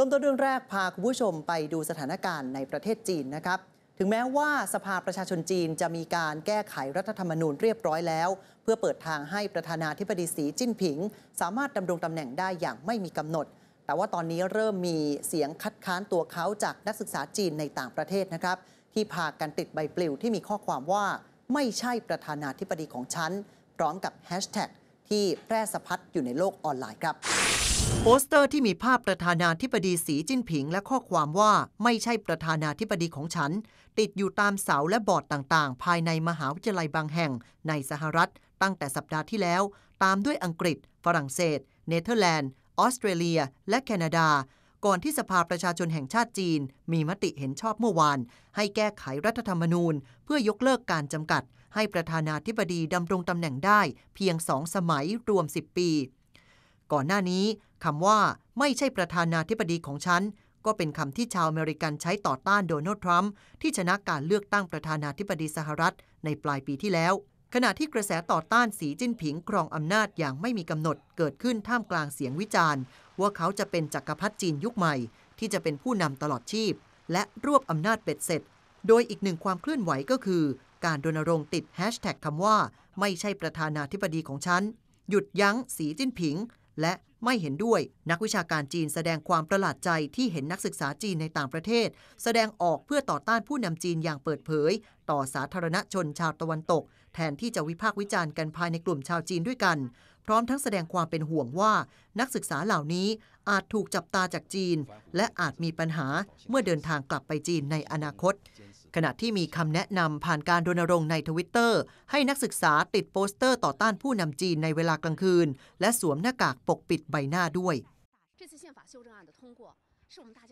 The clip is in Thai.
ริ่มต้นเรื่องแรกพาคุณผู้ชมไปดูสถานการณ์ในประเทศจีนนะครับ ถึงแม้ว่าสภาประชาชนจีนจะมีการแก้ไขรัฐธรรมนูญเรียบร้อยแล้ว เพื่อเปิดทางให้ประธานาธิบดีสีจิ้นผิง สามารถดำรงตำแหน่งได้อย่างไม่มีกำหนด แต่ว่าตอนนี้เริ่มมีเสียงคัดค้านตัวเขาจากนักศึกษาจีนในต่างประเทศนะครับที่พากันติดใบปลิวที่มีข้อความว่าไม่ใช่ประธานาธิบดีของฉันพร้อมกับแฮชแท็กที่แพร่สะพัดอยู่ในโลกออนไลน์ครับ โปสเตอร์ที่มีภาพประธานาธิบดีสีจิ้นผิง และข้อความว่าไม่ใช่ประธานาธิบดีของฉัน ติดอยู่ตามเสาและบอร์ดต่างๆ ภายในมหาวิทยาลัยบางแห่งในสหรัฐตั้งแต่สัปดาห์ที่แล้ว ตามด้วยอังกฤษ ฝรั่งเศส เนเธอร์แลนด์ ออสเตรเลีย และแคนาดาก่อนที่สภาประชาชนแห่งชาติจีนมีมติเห็นชอบเมื่อวาน ให้แก้ไขรัฐธรรมนูญเพื่อยกเลิกการจำกัดให้ประธานาธิบดีดำรงตำแหน่งได้เพียงสองสมัยรวม 10 ปี ก่อนหน้านี้คำว่า ไม่ใช่ประธานาธิบดีของฉัน ก็เป็นคำที่ชาวอเมริกันใช้ต่อต้านโดนัลด์ทรัมป์ที่ชนะการเลือกตั้งประธานาธิบดีสหรัฐ ในปลายปีที่แล้วขณะที่กระแสต่อต้านสีจิ้นผิง ครองอำนาจอย่างไม่มีกำหนด เกิดขึ้นท่ามกลางเสียงวิจารณ์ว่าเขาจะเป็นจักรพรรดิจีนยุคใหม่ ที่จะเป็นผู้นำตลอดชีพ และรวบอำนาจเป็ดเสร็จ โดยอีกหนึ่งความเคลื่อนไหวก็คือ การรณรงค์ติดแฮชแท็กคำว่า ไม่ใช่ประธานาธิบดีของฉัน หยุดยั้งสีจิ้นผิงและไม่เห็นด้วยนักวิชาการจีนแสดงความประหลาดใจที่เห็นนักศึกษาจีนในต่างประเทศ แสดงออกเพื่อต่อต้านผู้นำจีนอย่างเปิดเผย ต่อสาธารณชนชาวตะวันตก แทนที่จะวิพากษ์วิจารณ์กันภายในกลุ่มชาวจีนด้วยกันพร้อมทั้งแสดงความเป็นห่วงว่า นักศึกษาเหล่านี้อาจถูกจับตาจากจีน และอาจมีปัญหาเมื่อเดินทางกลับไปจีนในอนาคต ขณะที่มีคำแนะนำผ่านการรณรงค์ในทวิตเตอร์ให้นักศึกษาติดโปสเตอร์ต่อต้านผู้นำจีนในเวลากลางคืน และสวมหน้ากากปกปิดใบหน้าด้วย